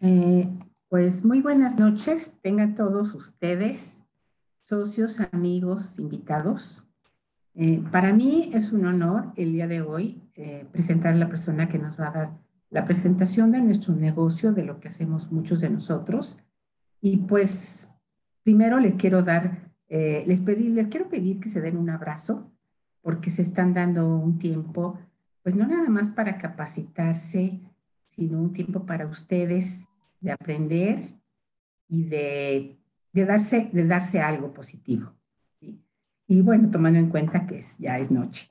Eh, pues muy buenas noches, tengan todos ustedes, socios, amigos, invitados. Eh, para mí es un honor el día de hoy eh, presentar a la persona que nos va a dar la presentación de nuestro negocio, de lo que hacemos muchos de nosotros. Y pues primero les quiero dar, les, pedir, les quiero pedir que se den un abrazo porque se están dando un tiempo, pues no nada más para capacitarse, sino un tiempo para ustedes de aprender y de, darse, de darse algo positivo. Y bueno, tomando en cuenta que ya es noche.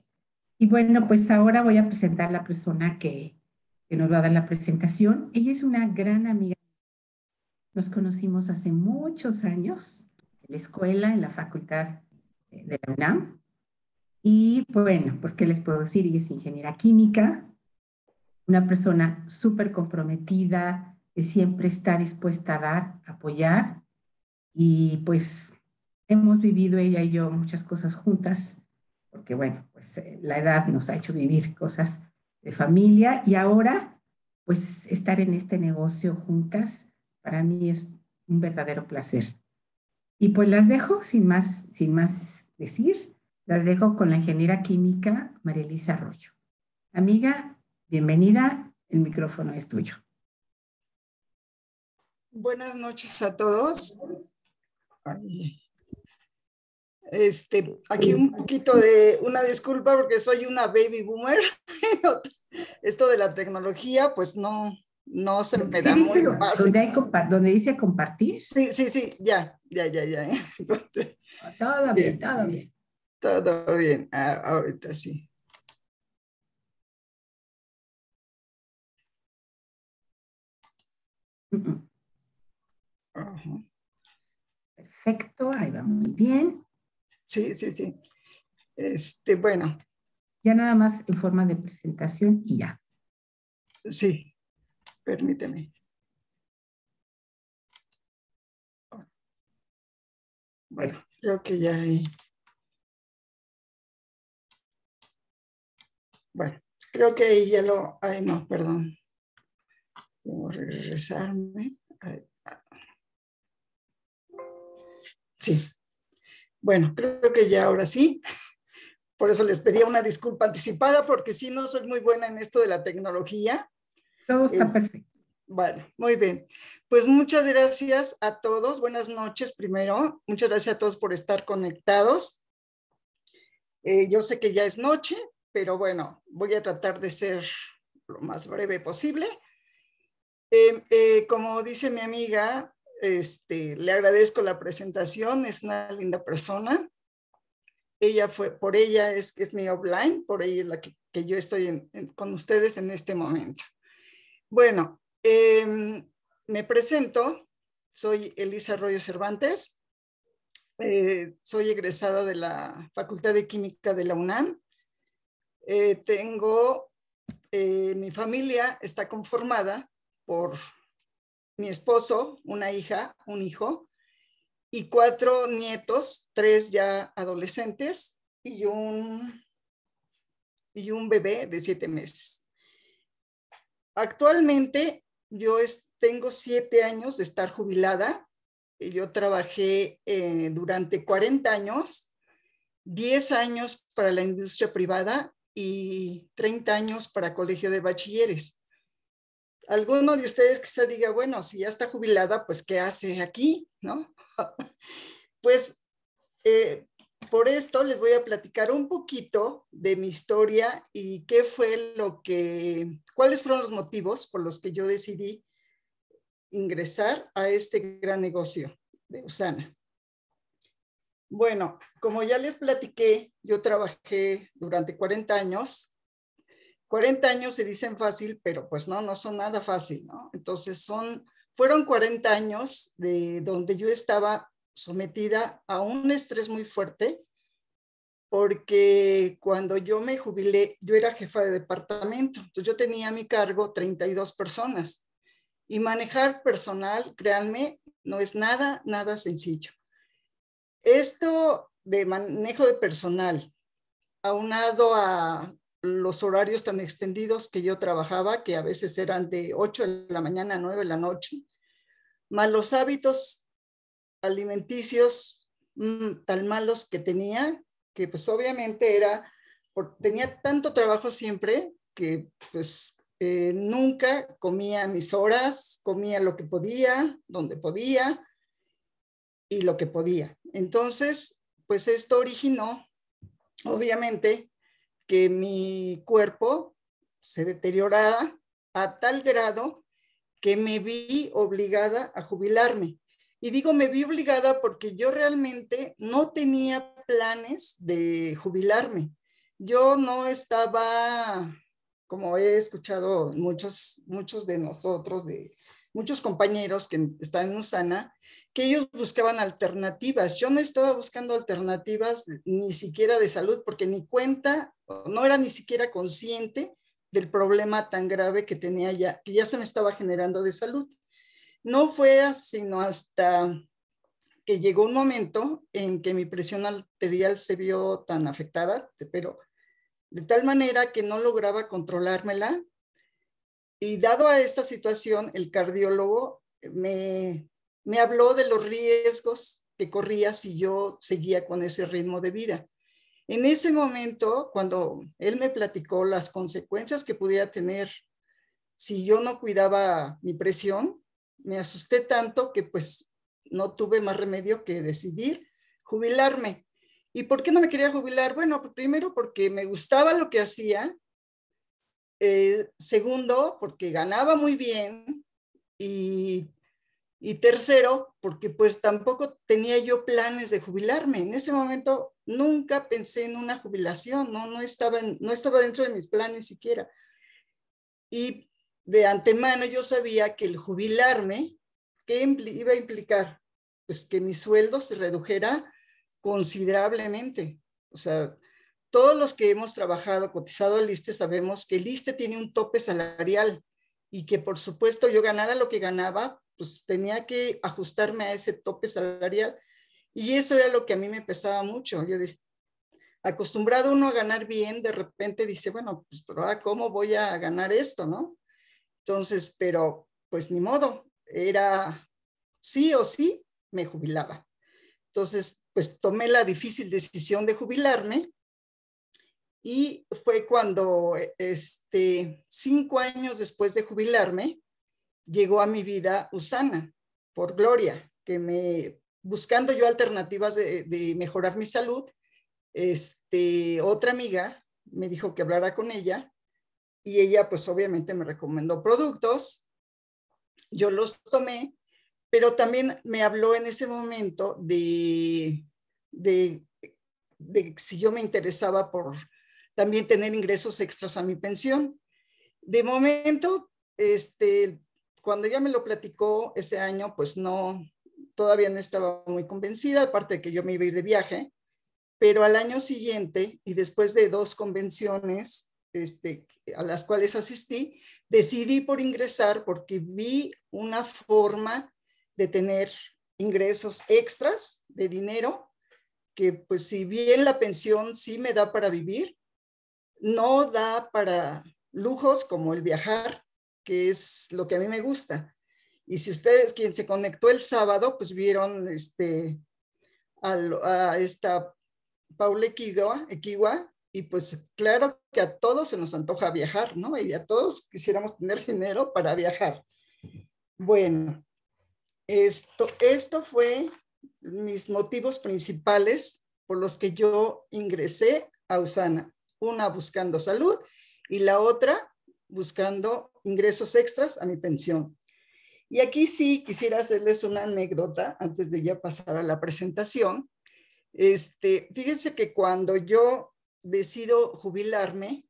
Y bueno, pues ahora voy a presentar a la persona que, que nos va a dar la presentación. Ella es una gran amiga. Nos conocimos hace muchos años en la escuela, en la facultad eh, de la UNAM. Y bueno, pues qué les puedo decir, ella es ingeniera química, una persona súper comprometida, que siempre está dispuesta a dar, apoyar. Y pues hemos vivido ella y yo muchas cosas juntas, porque bueno, pues eh, la edad nos ha hecho vivir cosas de familia y ahora pues estar en este negocio juntas para mí es un verdadero placer. Y pues las dejo sin más, sin más decir, las dejo con la ingeniera química Marilisa Arroyo. Amiga, bienvenida, el micrófono es tuyo. Buenas noches a todos. Este, aquí un poquito de una disculpa porque soy una baby boomer. Esto de la tecnología, pues no, no se me da muy fácil. ¿Dónde dice compartir. Sí, sí, sí, ya, ya, ya, ya. ¿eh? Ah, todo bien, todo bien. Todo bien, ahorita sí. Mm, mm. Perfecto, ahí va muy bien. Sí, sí, sí. Este, bueno. Ya nada más en forma de presentación y ya. Sí, permíteme. Bueno, creo que ya hay. Bueno, creo que ahí ya lo. Ay, no, perdón. a regresarme. Sí. Bueno, creo que ya ahora sí. Por eso les pedía una disculpa anticipada, porque si no soy muy buena en esto de la tecnología. Todo está este, perfecto. Bueno, muy bien. Pues muchas gracias a todos. Buenas noches primero. Muchas gracias a todos por estar conectados. Eh, yo sé que ya es noche, pero bueno, voy a tratar de ser lo más breve posible. Eh, eh, como dice mi amiga este, le agradezco la presentación, es una linda persona. Ella fue, por ella es, es mi offline, por ella es la que, yo estoy con ustedes en este momento. Bueno, em, me presento, soy Elisa Arroyo Cervantes, eh, soy egresada de la Facultad de Química de la UNAM. Eh, tengo, eh, mi familia está conformada por mi esposo, una hija, un hijo, y cuatro nietos, tres ya adolescentes y un, y un bebé de siete meses. Actualmente yo tengo siete años de estar jubilada. Yo trabajé eh, durante 40 años, 10 años para la industria privada y 30 años para colegio de bachilleres alguno de ustedes quizá diga, bueno, si ya está jubilada, pues ¿qué hace aquí? ¿No? pues eh, por esto les voy a platicar un poquito de mi historia y qué fue lo que, cuáles fueron los motivos por los que yo decidí ingresar a este gran negocio de Usana. Bueno, como ya les platiqué, yo trabajé durante 40 años 40 años se dicen fácil, pero pues no, no son nada fácil, ¿no? Entonces son, fueron 40 años de donde yo estaba sometida a un estrés muy fuerte, porque cuando yo me jubilé, yo era jefa de departamento, entonces yo tenía a mi cargo 32 personas y manejar personal, créanme, no es nada, nada sencillo. Esto de manejo de personal, aunado a los horarios tan extendidos que yo trabajaba, que a veces eran de 8 de la mañana a 9 de la noche, más los hábitos alimenticios mm, tan malos que tenía, que pues obviamente era, tenía tanto trabajo siempre que pues eh, nunca comía mis horas, comía lo que podía, donde podía y lo que podía. Entonces, pues esto originó, obviamente, mi cuerpo se deterioraba a tal grado que me vi obligada a jubilarme. Y digo, me vi obligada porque yo realmente no tenía planes de jubilarme. Yo no estaba, como he escuchado muchos, muchos de nosotros, de muchos compañeros que están en USANA, que ellos buscaban alternativas. Yo no estaba buscando alternativas ni siquiera de salud porque ni cuenta no era ni siquiera consciente del problema tan grave que tenía ya, que ya se me estaba generando de salud. No fue sino hasta que llegó un momento en que mi presión arterial se vio tan afectada, pero de tal manera que no lograba controlármela. Y dado a esta situación, el cardiólogo me, me habló de los riesgos que corría si yo seguía con ese ritmo de vida. En ese momento, cuando él me platicó las consecuencias que podía tener si yo no cuidaba mi presión, me asusté tanto que pues no tuve más remedio que decidir jubilarme. ¿Y por qué no me quería jubilar? Bueno, pues, primero porque me gustaba lo que hacía. Eh, segundo, porque ganaba muy bien y y tercero, porque pues tampoco tenía yo planes de jubilarme. En ese momento nunca pensé en una jubilación, no, no, estaba, no estaba dentro de mis planes siquiera. Y de antemano yo sabía que el jubilarme, ¿qué iba a implicar? Pues que mi sueldo se redujera considerablemente. O sea, todos los que hemos trabajado, cotizado al ISTE, sabemos que el ISTE tiene un tope salarial y que por supuesto yo ganara lo que ganaba, pues tenía que ajustarme a ese tope salarial y eso era lo que a mí me pesaba mucho. Yo acostumbrado uno a ganar bien, de repente dice, bueno, pues ah, cómo voy a ganar esto, ¿no? Entonces, pero pues ni modo, era sí o sí me jubilaba. Entonces, pues tomé la difícil decisión de jubilarme y fue cuando, e-, este, cinco años después de jubilarme, llegó a mi vida Usana, por Gloria, que me, buscando yo alternativas de, mejorar mi salud, este, otra amiga me dijo que hablara con ella y ella pues obviamente me recomendó productos, yo los tomé, pero también me habló en ese momento de, de, de si yo me interesaba por también tener ingresos extras a mi pensión. De momento, este, cuando ella me lo platicó ese año, pues no, todavía no estaba muy convencida, aparte de que yo me iba a ir de viaje, pero al año siguiente y después de dos convenciones este, a las cuales asistí, decidí por ingresar porque vi una forma de tener ingresos extras de dinero, que pues si bien la pensión sí me da para vivir, no da para lujos como el viajar, que es lo que a mí me gusta. Y si ustedes, quien se conectó el sábado, pues vieron este, a, esta Paula Equigua, y pues claro que a todos se nos antoja viajar, ¿no? Y a todos quisiéramos tener dinero para viajar. Bueno, esto, esto fue mis motivos principales por los que yo ingresé a USANA. Una buscando salud y la otra buscando ingresos extras a mi pensión. Y aquí sí quisiera hacerles una anécdota antes de ya pasar a la presentación. Este, fíjense que cuando yo decido jubilarme,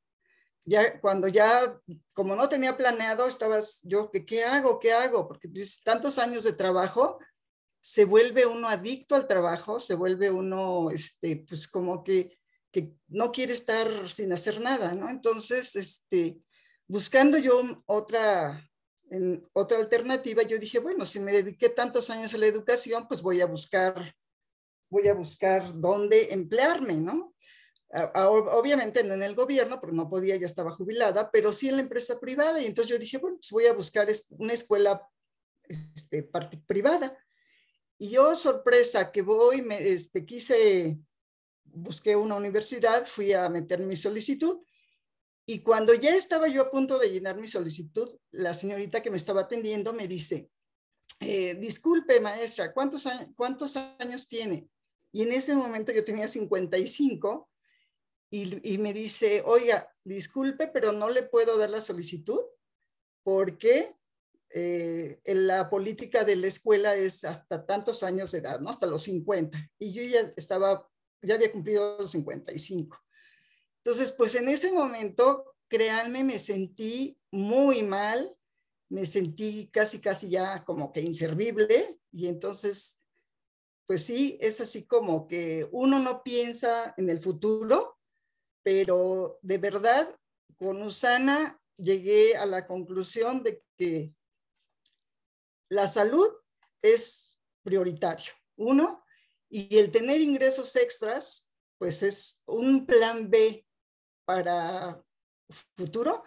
ya cuando ya, como no tenía planeado, estabas yo, ¿qué, qué hago? ¿Qué hago? Porque pues, tantos años de trabajo, se vuelve uno adicto al trabajo, se vuelve uno, este, pues como que, que no quiere estar sin hacer nada, ¿no? Entonces, este, buscando yo otra, en otra alternativa, yo dije, bueno, si me dediqué tantos años a la educación, pues voy a buscar, voy a buscar dónde emplearme, ¿no? obviamente en el gobierno, porque no podía, ya estaba jubilada, pero sí en la empresa privada. Y entonces yo dije, bueno, pues voy a buscar una escuela este, privada. Y yo, sorpresa, que voy, me, este, quise, busqué una universidad, fui a meter mi solicitud y cuando ya estaba yo a punto de llenar mi solicitud, la señorita que me estaba atendiendo me dice, eh, disculpe maestra, ¿cuántos, años, tiene? Y en ese momento yo tenía 55 y, y me dice, oiga, disculpe, pero no le puedo dar la solicitud porque eh, la política de la escuela es hasta tantos años de edad, ¿no? Hasta los 50. Y yo ya estaba, ya había cumplido los 55. Entonces, pues en ese momento, créanme, me sentí muy mal, me sentí casi, casi ya como que inservible y entonces, pues sí, es así como que uno no piensa en el futuro, pero de verdad, con Usana llegué a la conclusión de que la salud es prioritario, uno, y el tener ingresos extras, pues es un plan B para futuro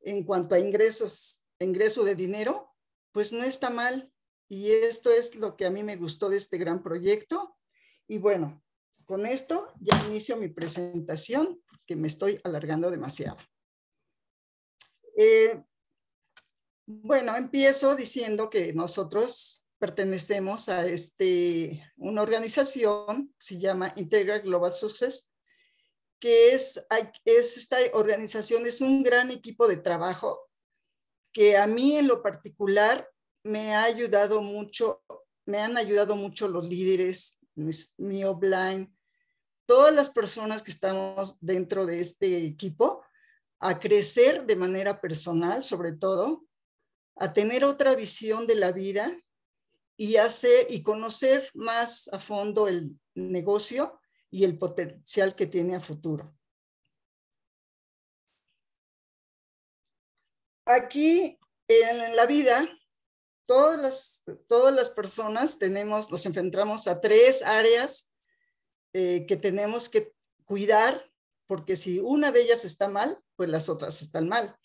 en cuanto a ingresos, ingreso de dinero, pues no está mal. Y esto es lo que a mí me gustó de este gran proyecto. Y bueno, con esto ya inicio mi presentación, que me estoy alargando demasiado. Eh, bueno, empiezo diciendo que nosotros pertenecemos a este, una organización, se llama Integra Global Success, que es, esta organización, es un gran equipo de trabajo que a mí en lo particular me ha ayudado mucho, me han ayudado mucho los líderes, mi todas las personas que estamos dentro de este equipo a crecer de manera personal, sobre todo, a tener otra visión de la vida y hacer y conocer más a fondo el negocio y el potencial que tiene a futuro. Aquí en la vida, todas las, todas las personas tenemos, nos enfrentamos a tres áreas eh, que tenemos que cuidar, porque si una de ellas está mal, pues las otras están mal,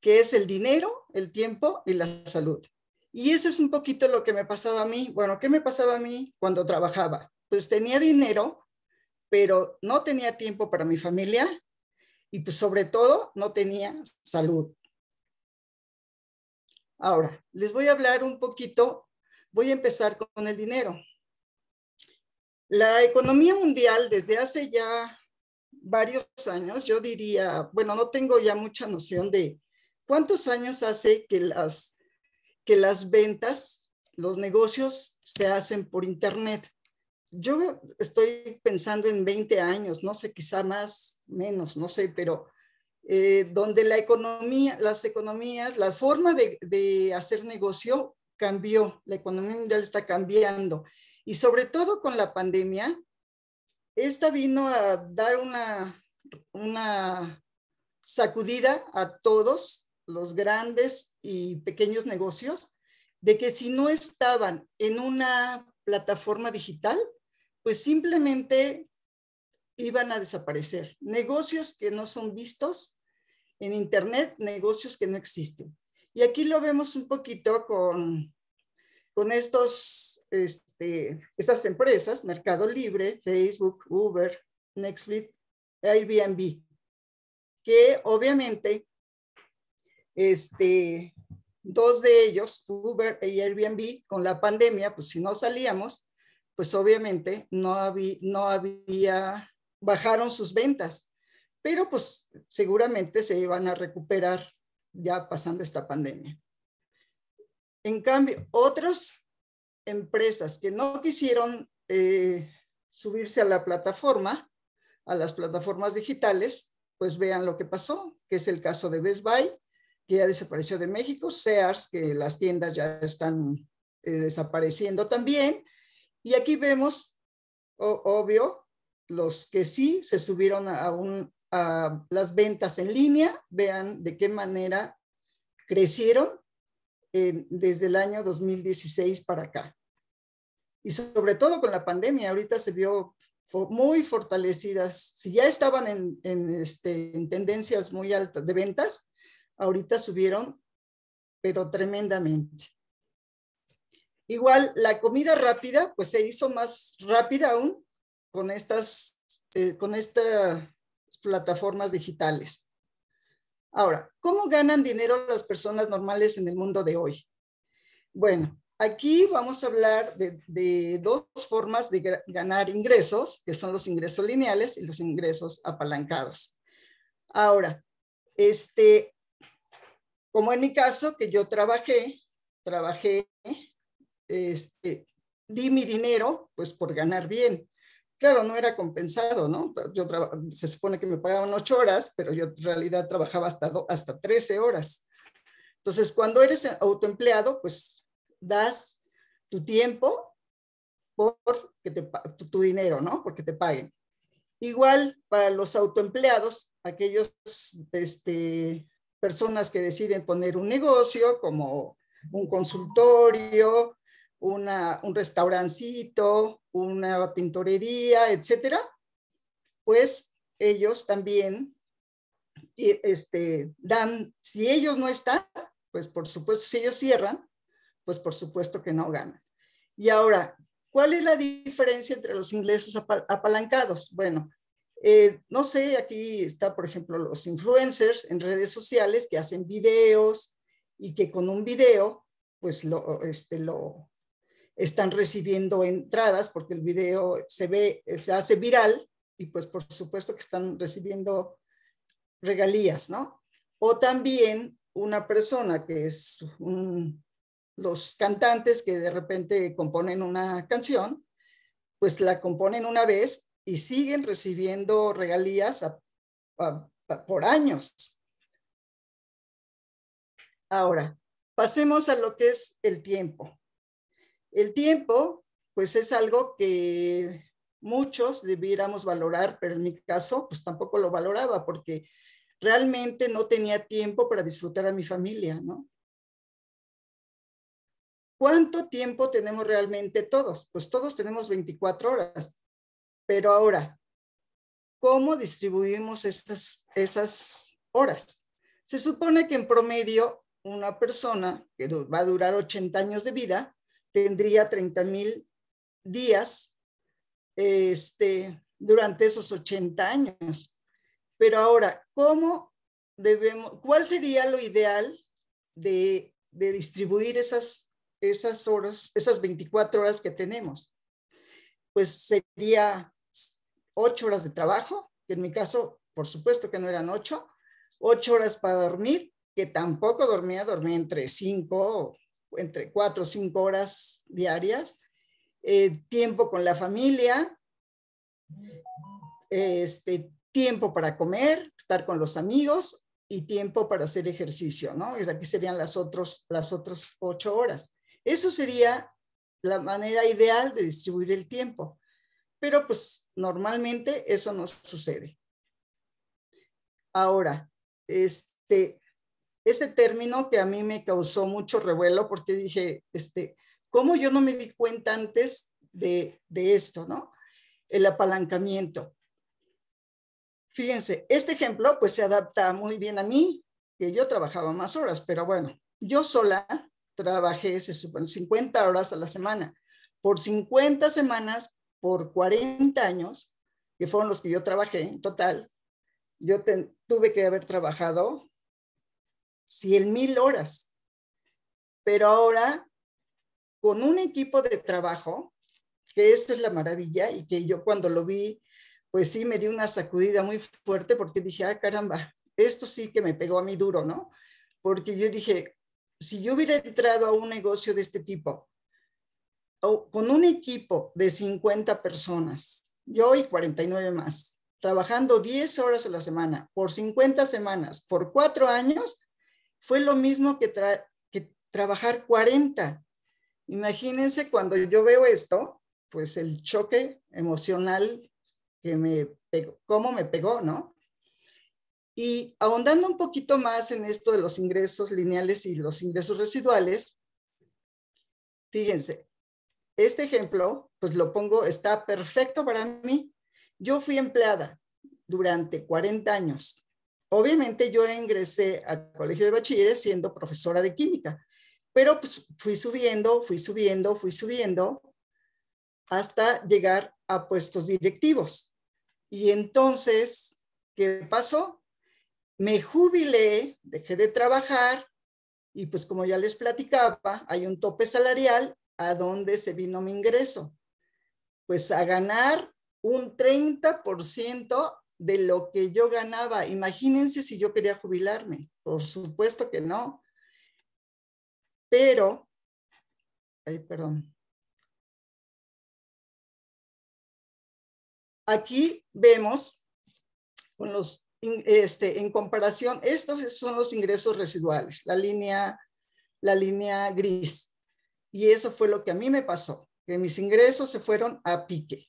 que es el dinero, el tiempo y la salud. Y eso es un poquito lo que me pasaba a mí. Bueno, ¿qué me pasaba a mí cuando trabajaba? Pues tenía dinero, pero no tenía tiempo para mi familia y pues, sobre todo no tenía salud. Ahora, les voy a hablar un poquito, voy a empezar con el dinero. La economía mundial desde hace ya varios años, yo diría, bueno, no tengo ya mucha noción de cuántos años hace que las, que las ventas, los negocios se hacen por Internet yo estoy pensando en 20 años, no sé, quizá más, menos, no sé, pero eh, donde la economía, las economías, la forma de, hacer negocio cambió, la economía mundial está cambiando. Y sobre todo con la pandemia, esta vino a dar una sacudida a todos los grandes y pequeños negocios de que si no estaban en una plataforma digital, pues simplemente iban a desaparecer. Negocios que no son vistos en Internet, negocios que no existen. Y aquí lo vemos un poquito con, estos, este, estas empresas, Mercado Libre, Facebook, Uber, Netflix, Airbnb, que obviamente este, dos de ellos, Uber y Airbnb, con la pandemia, pues si no salíamos, pues obviamente no, había, bajaron sus ventas, pero pues seguramente se iban a recuperar ya pasando esta pandemia. En cambio, otras empresas que no quisieron eh, subirse a la plataforma, a las plataformas digitales, pues vean lo que pasó, que es el caso de Best Buy, que ya desapareció de México, Sears, que las tiendas ya están eh, desapareciendo también, y aquí vemos, obvio, los que sí se subieron a, a las ventas en línea, vean de qué manera crecieron desde el año 2016 para acá. Y sobre todo con la pandemia, ahorita se vio muy fortalecidas. Si ya estaban en, este, en tendencias muy altas de ventas, ahorita subieron, pero tremendamente. Igual la comida rápida, pues se hizo más rápida aún con estas, eh, con estas plataformas digitales. Ahora, ¿cómo ganan dinero las personas normales en el mundo de hoy? Bueno, aquí vamos a hablar de, de dos formas de ganar ingresos, que son los ingresos lineales y los ingresos apalancados. Ahora, este, como en mi caso, que yo trabajé, trabajé este, di mi dinero, pues por ganar bien. Claro, no era compensado, ¿no? Yo se supone que me pagaban ocho horas, pero yo en realidad trabajaba hasta, hasta 13 horas. Entonces, cuando eres autoempleado, pues das tu tiempo por que te, tu, dinero, ¿no? Porque te paguen. Igual para los autoempleados, aquellos este, personas que deciden poner un negocio como un consultorio, una, un restaurancito, una pintorería, etcétera, pues ellos también este, dan, si ellos no están, pues por supuesto, si ellos cierran, pues por supuesto que no ganan. Y ahora, ¿cuál es la diferencia entre los ingresos apalancados? Bueno, eh, no sé, aquí está, por ejemplo, los influencers en redes sociales que hacen videos y que con un video, pues lo, este, lo, están recibiendo entradas porque el video se ve, se hace viral y pues por supuesto que están recibiendo regalías, ¿no? O también una persona que es los cantantes que de repente componen una canción, pues la componen una vez y siguen recibiendo regalías por años. Ahora, pasemos a lo que es el tiempo. El tiempo, pues es algo que muchos debiéramos valorar, pero en mi caso, pues tampoco lo valoraba porque realmente no tenía tiempo para disfrutar a mi familia, ¿no? ¿Cuánto tiempo tenemos realmente todos? Pues todos tenemos 24 horas, pero ahora, ¿cómo distribuimos esas, esas horas? Se supone que en promedio una persona que va a durar 80 años de vida tendría 30 mil días este, durante esos 80 años. Pero ahora, ¿cómo debemos, cuál sería lo ideal de, distribuir esas, esas horas, esas 24 horas que tenemos? Pues sería 8 horas de trabajo, que en mi caso, por supuesto que no eran 8, 8 horas para dormir, que tampoco dormía, dormía entre 5 entre cuatro o cinco horas diarias, eh, tiempo con la familia, este, tiempo para comer, estar con los amigos y tiempo para hacer ejercicio, ¿no? Es aquí serían las, las otras ocho horas. Eso sería la manera ideal de distribuir el tiempo, pero pues normalmente eso no sucede. Ahora, este, ese término que a mí me causó mucho revuelo porque dije, este, ¿cómo yo no me di cuenta antes de, de esto, no? El apalancamiento. Fíjense, este ejemplo pues se adapta muy bien a mí, que yo trabajaba más horas, pero bueno, yo sola trabajé, se 50 horas a la semana. Por 50 semanas, por 40 años, que fueron los que yo trabajé en total, yo tuve que haber trabajado 100 mil horas. Pero ahora, con un equipo de trabajo, que eso es la maravilla y que yo cuando lo vi, pues sí me dio una sacudida muy fuerte porque dije, ah, caramba, esto sí que me pegó a mí duro, ¿no? Porque yo dije, si yo hubiera entrado a un negocio de este tipo, o con un equipo de 50 personas, yo y 49 más, trabajando 10 horas a la semana, por 50 semanas, por 4 años, fue lo mismo que, trabajar 40. Imagínense cuando yo veo esto, pues el choque emocional que me pegó, cómo me pegó, ¿no? Y ahondando un poquito más en esto de los ingresos lineales y los ingresos residuales, fíjense, este ejemplo, pues lo pongo, está perfecto para mí. Yo fui empleada durante 40 años. Obviamente yo ingresé al colegio de bachilleres siendo profesora de química, pero pues fui subiendo, fui subiendo, fui subiendo hasta llegar a puestos directivos. Y entonces, ¿qué pasó? Me jubilé, dejé de trabajar y pues como ya les platicaba, hay un tope salarial a donde se vino mi ingreso. Pues a ganar un 30% de lo que yo ganaba. Imagínense si yo quería jubilarme. Por supuesto que no. Pero, ay, perdón. Aquí vemos con los, este, en comparación, estos son los ingresos residuales, la línea, la línea gris. Y eso fue lo que a mí me pasó, que mis ingresos se fueron a pique.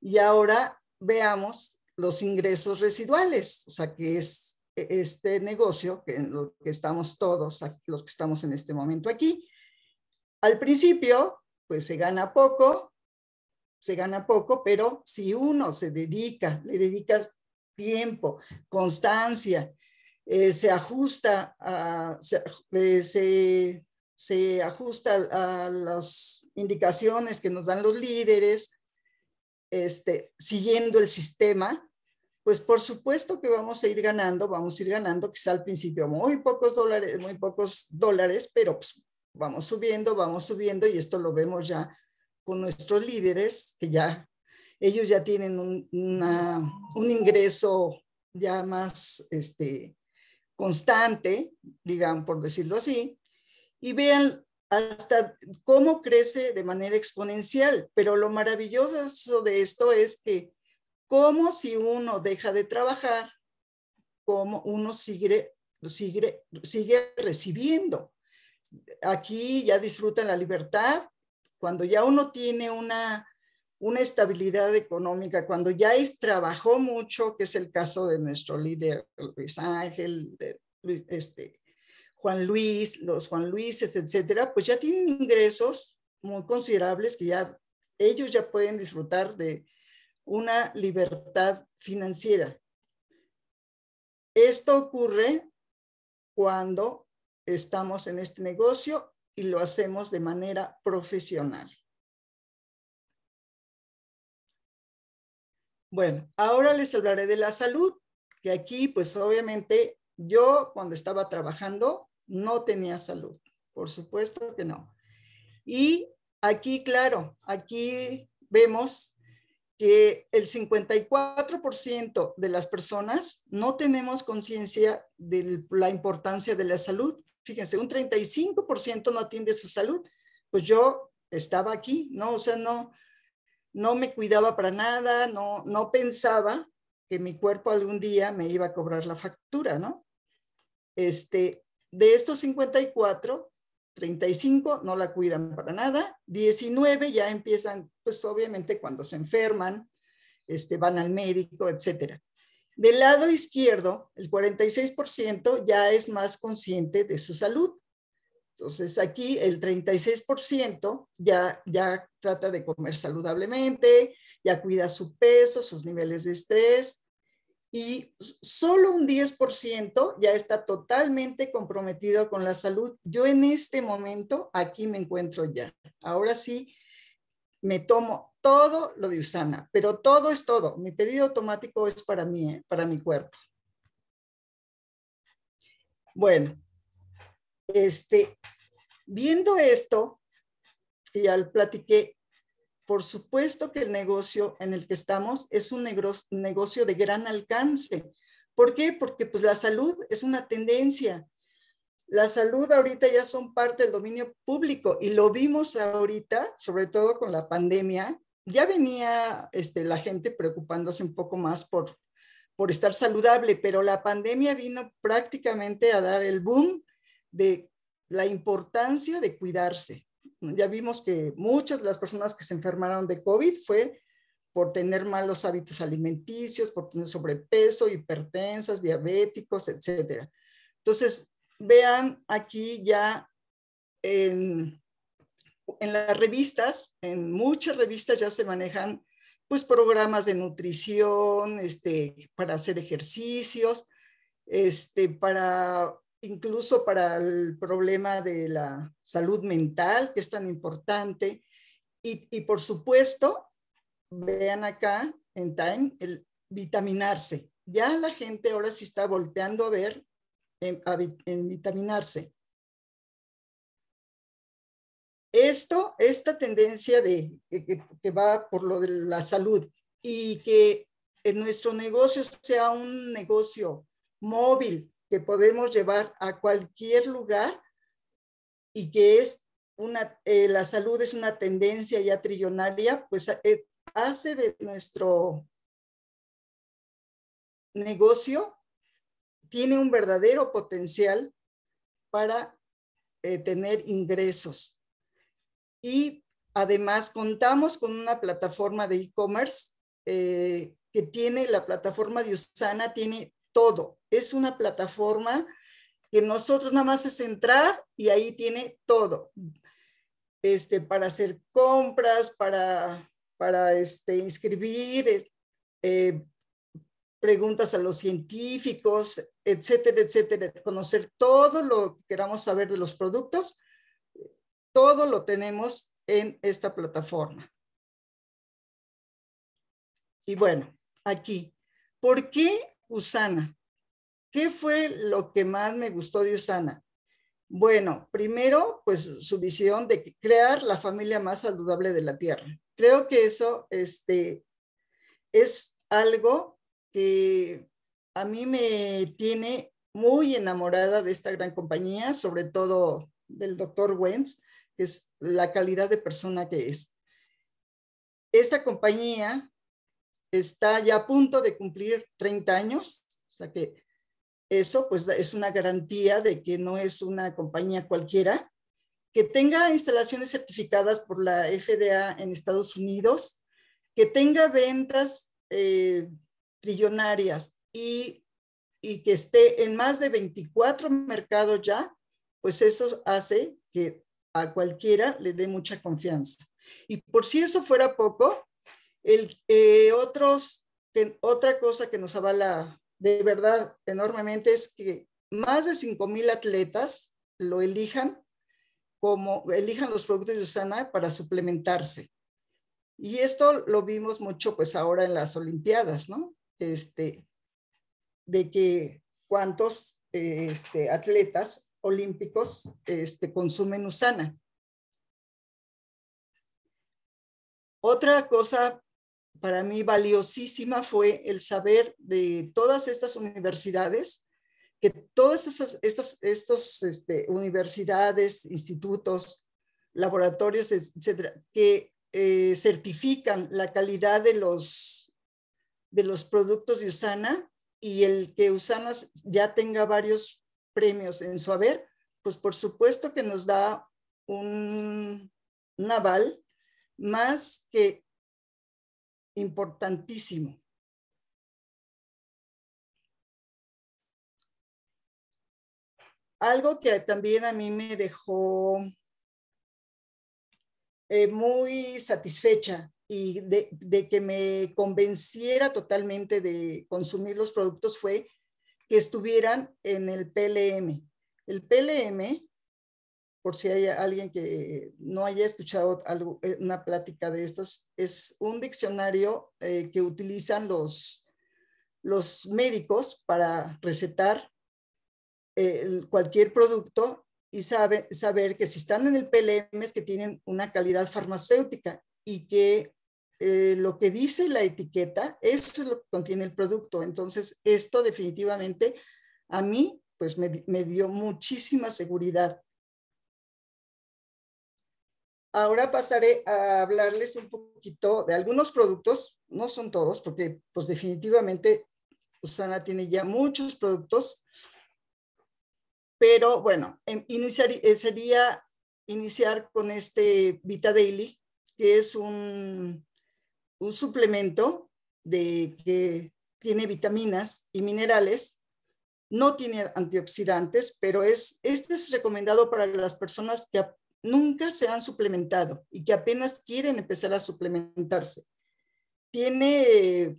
Y ahora veamos los ingresos residuales, o sea, que es e-, este negocio, que en lo que estamos todos, los que estamos en este momento aquí. Al principio, pues se gana poco, se gana poco, pero si uno se dedica, le dedicas tiempo, constancia, eh, se ajusta, a, eh, se, se ajusta a las indicaciones que nos dan los líderes, este, siguiendo el sistema, pues por supuesto que vamos a ir ganando, vamos a ir ganando quizá al principio muy pocos dólares, muy pocos dólares, pero pues, vamos subiendo, vamos subiendo y esto lo vemos ya con nuestros líderes que ya ellos ya tienen un, ingreso ya más este, constante, digan por decirlo así, y vean hasta cómo crece de manera exponencial. Pero lo maravilloso de esto es que cómo si uno deja de trabajar, como uno sigue, sigue, sigue recibiendo. Aquí ya disfrutan la libertad, cuando ya uno tiene una, una estabilidad económica, cuando ya es, trabajó mucho, que es el caso de nuestro líder Luis Ángel, de, este, Juan Luis, los Juan Luises, etcétera, pues ya tienen ingresos muy considerables que ya ellos ya pueden disfrutar de, una libertad financiera. Esto ocurre cuando estamos en este negocio y lo hacemos de manera profesional. Bueno, ahora les hablaré de la salud, que aquí pues obviamente yo cuando estaba trabajando no tenía salud, por supuesto que no. Y aquí, claro, aquí vemos que el 54% de las personas no tenemos conciencia de la importancia de la salud. Fíjense, un 35% no atiende su salud. Pues yo estaba aquí, ¿no? O sea, no, no me cuidaba para nada, no, no pensaba que mi cuerpo algún día me iba a cobrar la factura, ¿no? Este, de estos 54, 35 no la cuidan para nada, 19 ya empiezan, pues obviamente cuando se enferman, este, van al médico, etc. Del lado izquierdo, el 46% ya es más consciente de su salud. Entonces aquí el 36% ya, ya trata de comer saludablemente, ya cuida su peso, sus niveles de estrés, y solo un 10% ya está totalmente comprometido con la salud. Yo en este momento aquí me encuentro ya. Ahora sí, me tomo todo lo de Usana, pero todo es todo. Mi pedido automático es para mí, ¿eh? para mi cuerpo. Bueno, este, viendo esto, y al platiqué, por supuesto que el negocio en el que estamos es un negocio de gran alcance. ¿Por qué? Porque pues, la salud es una tendencia. La salud ahorita ya son parte del dominio público y lo vimos ahorita, sobre todo con la pandemia. Ya venía este, la gente preocupándose un poco más por, por estar saludable, pero la pandemia vino prácticamente a dar el boom de la importancia de cuidarse. Mm, ya vimos que muchas de las personas que se enfermaron de COVID fue por tener malos hábitos alimenticios, por tener sobrepeso, hipertensas, diabéticos, etc. Entonces, vean aquí ya en, las revistas, en muchas revistas ya se manejan pues programas de nutrición, este, para hacer ejercicios, este, para incluso para el problema de la salud mental, que es tan importante. Y, y por supuesto, vean acá en Time, el vitaminarse. Ya la gente ahora sí está volteando a ver en, vitaminarse. Esto, esta tendencia de, que, que va por lo de la salud y que en nuestro negocio sea un negocio móvil, que podemos llevar a cualquier lugar y que es una, eh, la salud es una tendencia ya trillonaria, pues eh, hace de nuestro negocio, tiene un verdadero potencial para eh, tener ingresos. Y además contamos con una plataforma de e-commerce que tiene, la plataforma de Usana tiene todo. Es una plataforma que nosotros nada más es entrar y ahí tiene todo. Este, para hacer compras, para, para este, inscribir eh, eh, preguntas a los científicos, etcétera, etcétera. Conocer todo lo que queramos saber de los productos, todo lo tenemos en esta plataforma. Y bueno, aquí, ¿por qué Usana. ¿Qué fue lo que más me gustó de Usana? Bueno, primero, pues su visión de crear la familia más saludable de la Tierra. Creo que eso este, es algo que a mí me tiene muy enamorada de esta gran compañía, sobre todo del doctor Wentz, que es la calidad de persona que es. Esta compañía está ya a punto de cumplir 30 años, o sea que eso pues es una garantía de que no es una compañía cualquiera, que tenga instalaciones certificadas por la FDA en Estados Unidos, que tenga ventas eh, trillonarias y, y que esté en más de 24 mercados ya, pues eso hace que a cualquiera le dé mucha confianza. Y por si eso fuera poco, el, eh, otros, otra cosa que nos avala de verdad enormemente es que más de 5.000 atletas lo elijan como elijan los productos de Usana para suplementarse. Y esto lo vimos mucho pues ahora en las Olimpiadas, ¿no? Este, de que cuántos este, atletas olímpicos este, consumen Usana. Otra cosa para mí valiosísima fue el saber de todas estas universidades, que todas estas, estas, este, universidades, institutos, laboratorios, etcétera, que eh, certifican la calidad de los, de los productos de USANA y el que USANA ya tenga varios premios en su haber, pues por supuesto que nos da un, naval más que importantísimo. Algo que también a mí me dejó eh, muy satisfecha y de, que me convenciera totalmente de consumir los productos fue que estuvieran en el PLM. El PLM por si hay alguien que no haya escuchado eh, una plática de estos, es un diccionario eh, que utilizan los, los médicos para recetar eh, cualquier producto y saber que si están en el PLM es que tienen una calidad farmacéutica y que lo que dice la etiqueta, eso es lo que contiene el producto. Entonces, esto definitivamente a mí pues me, me dio muchísima seguridad Ahora pasaré a hablarles un poquito de algunos productos, no son todos, porque pues definitivamente Usana tiene ya muchos productos, pero bueno, em, iniciar, eh, sería iniciar con este Vita Daily, que es un, un suplemento de, que tiene vitaminas y minerales, no tiene antioxidantes, pero es, este es recomendado para las personas que nunca se han suplementado y que apenas quieren empezar a suplementarse. Tiene,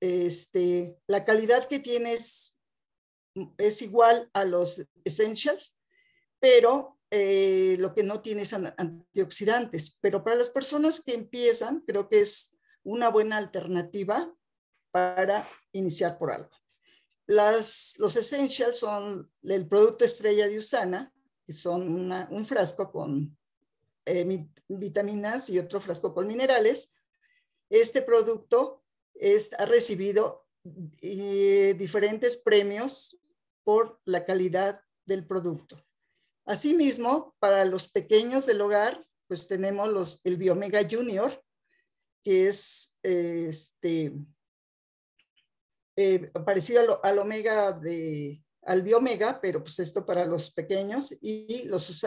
este, la calidad que tiene es, igual a los essentials, pero eh, lo que no tiene es antioxidantes. Pero para las personas que empiezan, creo que es una buena alternativa para iniciar por algo. Las, los essentials son el producto estrella de Usana, que son un frasco con eh, vitaminas y otro frasco con minerales. Este producto es, ha recibido eh, diferentes premios por la calidad del producto. Asimismo, para los pequeños del hogar, pues tenemos los, el Biomega Junior, que es este, eh, parecido al, omega de al biomega, pero pues esto para los pequeños y los sus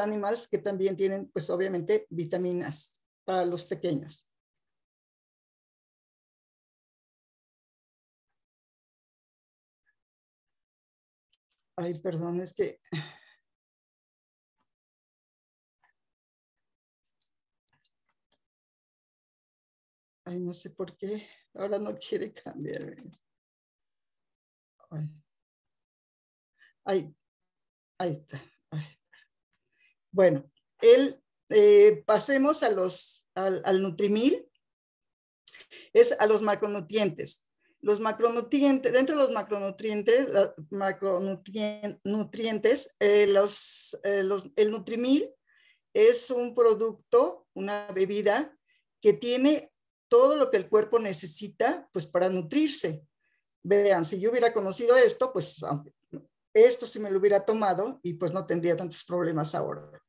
que también tienen pues obviamente vitaminas para los pequeños. Ay, perdón, es que... Ay, no sé por qué. Ahora no quiere cambiar. Eh. Ay. Ahí, está. Bueno, eh, pasemos a los, al, Nutrimil, es a los macronutrientes. Los macronutrientes, dentro de los macronutrientes, macronutrientes eh, eh, los, el Nutrimil es un producto, una bebida que tiene todo lo que el cuerpo necesita pues para nutrirse. Vean, si yo hubiera conocido esto, pues esto si me lo hubiera tomado y pues no tendría tantos problemas ahora.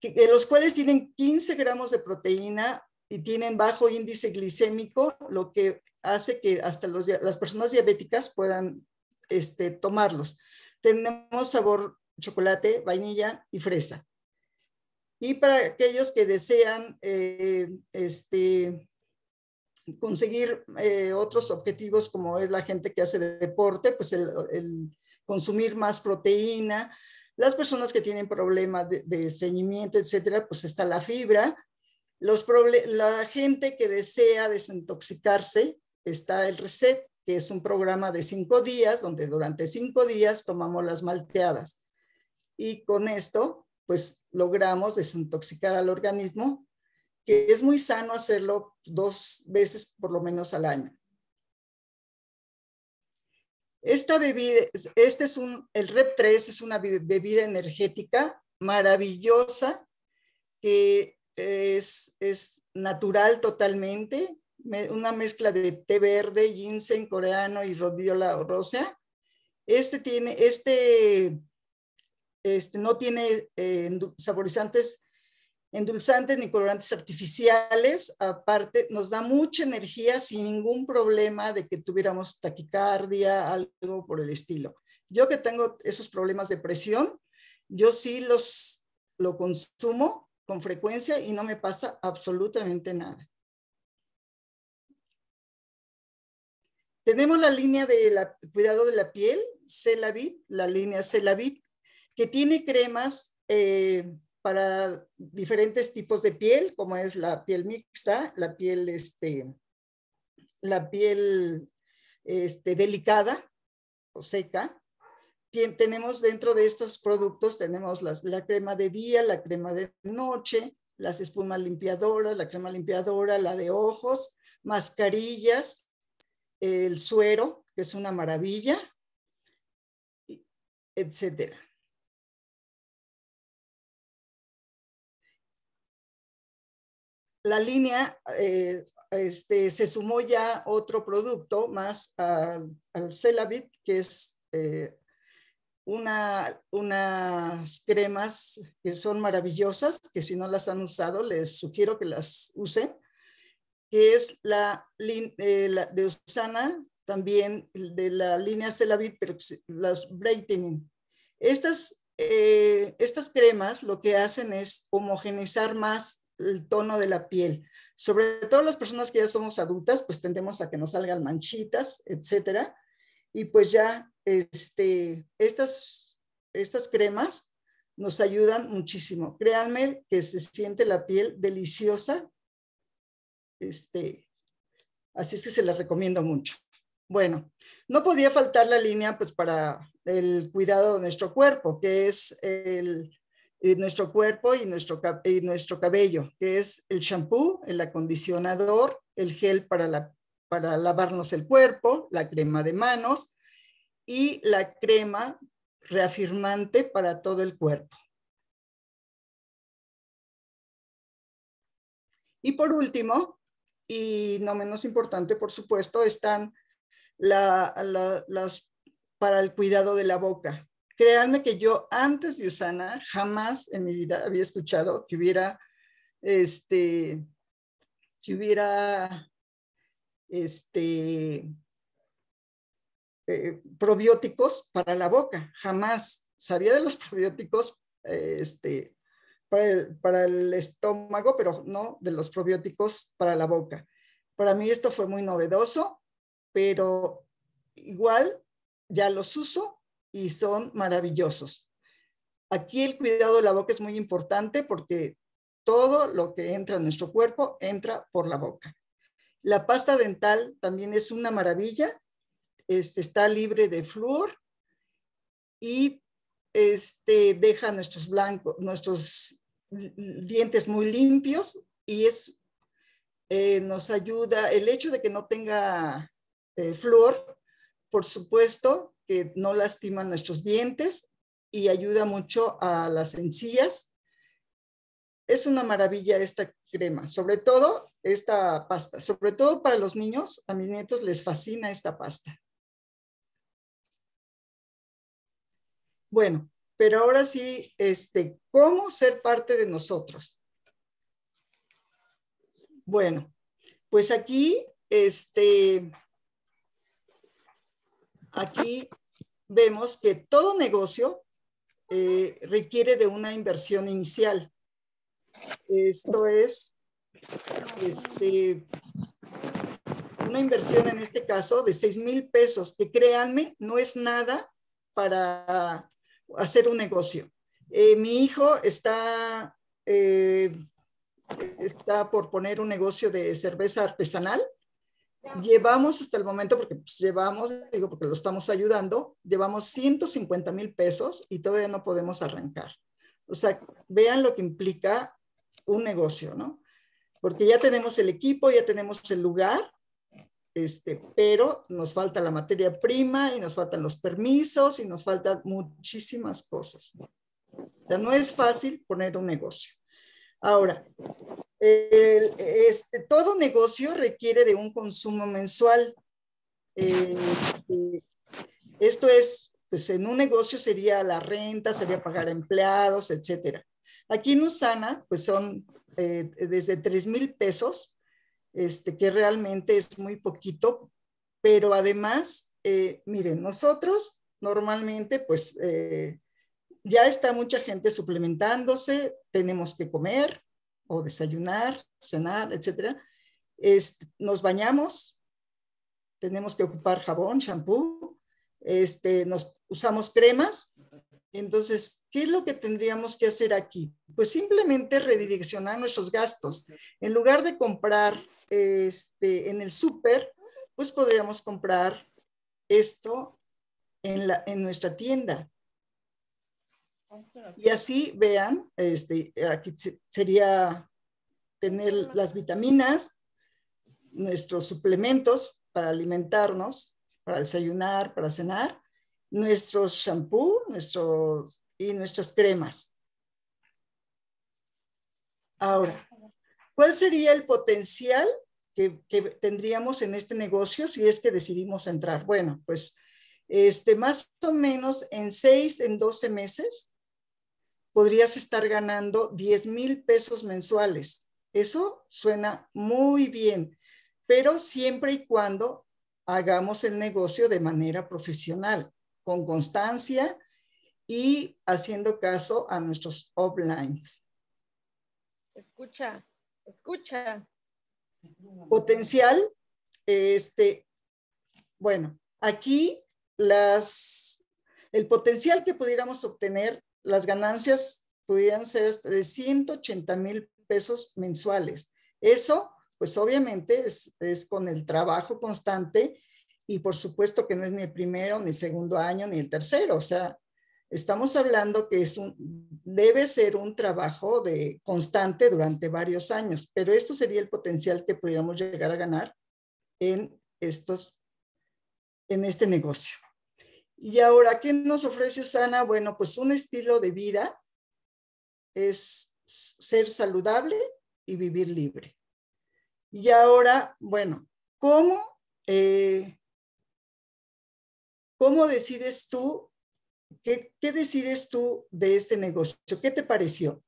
Que, los cuales tienen 15 gramos de proteína y tienen bajo índice glicémico, lo que hace que hasta las personas diabéticas puedan este, tomarlos. Tenemos sabor chocolate, vainilla y fresa. Y para aquellos que desean eh, este, conseguir eh, otros objetivos, como es la gente que hace deporte, pues el consumir más proteína. Las personas que tienen problemas de, estreñimiento, etcétera, pues está la fibra. Los la gente que desea desintoxicarse, está el reset, que es un programa de cinco días, donde durante cinco días tomamos las malteadas. Y con esto, pues logramos desintoxicar al organismo, que es muy sano hacerlo dos veces por lo menos al año. Esta bebida, este es un, el Rep 3 es una bebida energética maravillosa que eh, es, es natural totalmente, una mezcla de té verde, ginseng coreano y rodiola rosa. Este tiene, este, este no tiene eh, saborizantes endulzantes ni colorantes artificiales. Aparte, nos da mucha energía sin ningún problema de que tuviéramos taquicardia, algo por el estilo. Yo que tengo esos problemas de presión, yo sí los lo consumo con frecuencia y no me pasa absolutamente nada. Tenemos la línea de la, cuidado de la piel, Celavit, la línea Celavit, que tiene cremas eh, para diferentes tipos de piel, como es la piel mixta, la piel, este, la piel este, delicada o seca. tenemos dentro de estos productos, tenemos las, la crema de día, la crema de noche, las espumas limpiadoras, la crema limpiadora, la de ojos, mascarillas, el suero, que es una maravilla, etcétera. la línea eh, este, se sumó ya otro producto más al, Celavit, que es eh, una, unas cremas que son maravillosas, que si no las han usado, les sugiero que las usen, que es la, eh, de Usana, también de la línea Celavit, pero pues, las Brightening. Estas, estas cremas lo que hacen es homogeneizar más el tono de la piel. Sobre todo las personas que ya somos adultas, pues tendemos a que nos salgan manchitas, etcétera. Y pues ya este, estas, estas cremas nos ayudan muchísimo. Créanme que se siente la piel deliciosa. Este, así es que se las recomiendo mucho. Bueno, no podía faltar la línea pues para el cuidado de nuestro cuerpo, que es el eh, nuestro cuerpo y nuestro, cabello, que es el shampoo, el acondicionador, el gel para, lavarnos el cuerpo, la crema de manos y la crema reafirmante para todo el cuerpo. Y por último, y no menos importante, por supuesto, están las para el cuidado de la boca, Créanme que yo antes de Usana jamás en mi vida había escuchado que hubiera, este, que hubiera, este, eh, probióticos para la boca. Jamás sabía de los probióticos, este, para el estómago, pero no de los probióticos para la boca. Para mí esto fue muy novedoso, pero igual ya los uso y son maravillosos. Aquí el cuidado de la boca es muy importante porque todo lo que entra en nuestro cuerpo entra por la boca. La pasta dental también es una maravilla, este, está libre de flúor y este, deja nuestros, blancos, nuestros dientes muy limpios y es, eh, nos ayuda el hecho de que no tenga eh, flúor, por supuesto, que no lastiman nuestros dientes y ayuda mucho a las encías. Es una maravilla esta crema, sobre todo esta pasta, sobre todo para los niños, a mis nietos les fascina esta pasta. Bueno, pero ahora sí, este, ¿cómo ser parte de nosotros? Bueno, pues aquí, este, aquí vemos que todo negocio eh, requiere de una inversión inicial. Esto es este, una inversión en este caso de 6 mil pesos, que créanme, no es nada para hacer un negocio. Eh, mi hijo está, eh, está por poner un negocio de cerveza artesanal Llevamos hasta el momento, porque pues, llevamos, digo, porque lo estamos ayudando, llevamos 150 mil pesos y todavía no podemos arrancar. O sea, vean lo que implica un negocio, ¿no? Porque ya tenemos el equipo, ya tenemos el lugar, este, pero nos falta la materia prima y nos faltan los permisos y nos faltan muchísimas cosas. O sea, no es fácil poner un negocio. Ahora, este, todo negocio requiere de un consumo mensual. Eh, eh, esto es, pues en un negocio sería la renta, sería pagar empleados, etc. Aquí en Usana, pues son eh, desde 3 mil pesos, este, que realmente es muy poquito, pero además, miren, nosotros normalmente, pues eh, ya está mucha gente suplementándose, tenemos que comer o desayunar, cenar, etcétera. nos bañamos, tenemos que ocupar jabón, shampoo, este, nos usamos cremas. Entonces, ¿qué es lo que tendríamos que hacer aquí? Pues simplemente redireccionar nuestros gastos. En lugar de comprar este, en el súper, pues podríamos comprar esto en, la, en nuestra tienda y así vean, este, aquí sería tener las vitaminas, nuestros suplementos para alimentarnos, para desayunar, para cenar, nuestros shampoo nuestros, y nuestras cremas. Ahora, ¿cuál sería el potencial que, que, tendríamos en este negocio si es que decidimos entrar? Bueno, pues este, más o menos en seis, en doce meses, podrías estar ganando 10 mil pesos mensuales. Eso suena muy bien, pero siempre y cuando hagamos el negocio de manera profesional, con constancia y haciendo caso a nuestros offlines. Escucha, escucha. Potencial, este, bueno, aquí las, el potencial que pudiéramos obtener las ganancias pudieran ser de 180 mil pesos mensuales. Eso, pues obviamente es, con el trabajo constante y por supuesto que no es ni el primero, ni el segundo año, ni el tercero. O sea, estamos hablando que es un, debe ser un trabajo de, constante durante varios años, pero esto sería el potencial que pudiéramos llegar a ganar en estos en este negocio. Y ahora, ¿qué nos ofrece Sana? Bueno, pues un estilo de vida es ser saludable y vivir libre. Y ahora, bueno, ¿cómo, eh, ¿cómo decides tú? Qué, ¿Qué decides tú de este negocio? ¿Qué te pareció?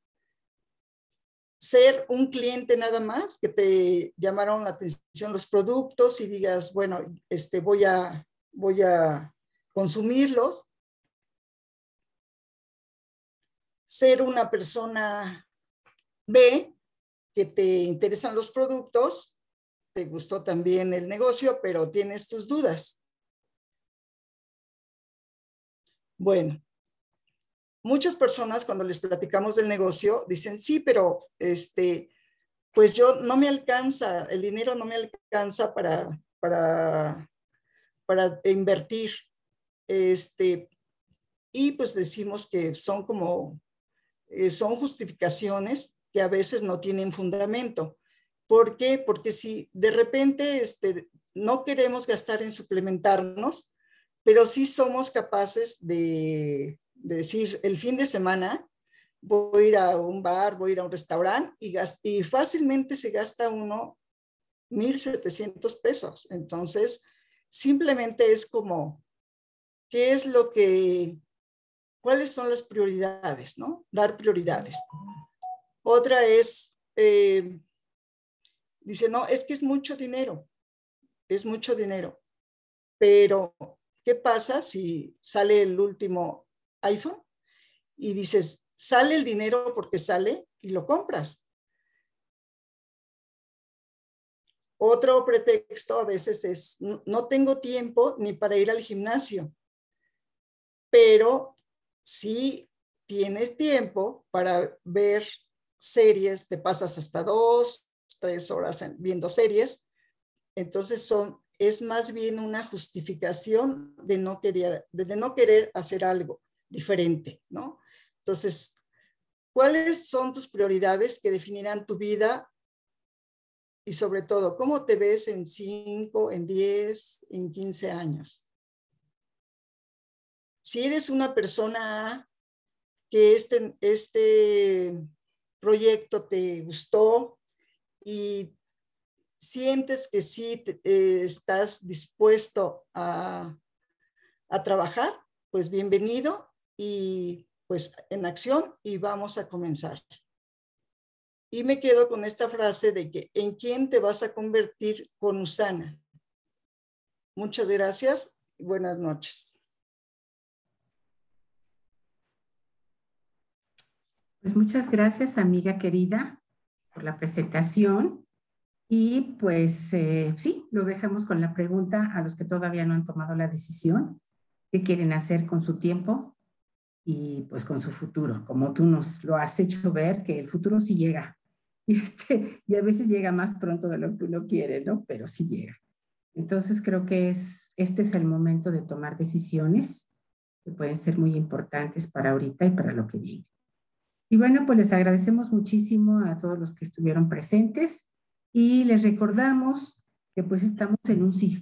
ser un cliente nada más, que te llamaron la atención los productos y digas, bueno, este, voy a, voy a consumirlos, ser una persona B, que te interesan los productos, te gustó también el negocio, pero tienes tus dudas. Bueno, muchas personas cuando les platicamos del negocio dicen, sí, pero este, pues yo no me alcanza, el dinero no me alcanza para, para, para invertir. Este, y pues decimos que son como, eh, son justificaciones que a veces no tienen fundamento. ¿Por qué? Porque si de repente este, no queremos gastar en suplementarnos, pero sí somos capaces de, decir el fin de semana voy a ir a un bar, voy a ir a un restaurante y, y fácilmente se gasta uno 1.700 pesos. Entonces, simplemente es como qué es lo que, cuáles son las prioridades, ¿no? Dar prioridades. Otra es, eh, dice, no, es que es mucho dinero, es mucho dinero, pero ¿qué pasa si sale el último iPhone? Y dices, sale el dinero porque sale y lo compras. Otro pretexto a veces es, no tengo tiempo ni para ir al gimnasio pero si tienes tiempo para ver series, te pasas hasta dos, tres horas viendo series, entonces son, es más bien una justificación de no querer, de no querer hacer algo diferente, ¿no? Entonces, ¿cuáles son tus prioridades que definirán tu vida? Y sobre todo, ¿cómo te ves en cinco, en diez, en quince años? si eres una persona que este, este proyecto te gustó y sientes que sí eh, estás dispuesto a, a trabajar, pues bienvenido y pues en acción y vamos a comenzar. Y me quedo con esta frase de que en quién te vas a convertir con Usana. Muchas gracias y buenas noches. Pues muchas gracias, amiga querida, por la presentación. Y pues eh, sí, los dejamos con la pregunta a los que todavía no han tomado la decisión, qué quieren hacer con su tiempo y pues con su futuro, como tú nos lo has hecho ver, que el futuro sí llega. Y, este, y a veces llega más pronto de lo que uno quiere, ¿no? Pero sí llega. Entonces creo que es, este es el momento de tomar decisiones que pueden ser muy importantes para ahorita y para lo que viene. Y bueno, pues les agradecemos muchísimo a todos los que estuvieron presentes y les recordamos que pues estamos en un sistema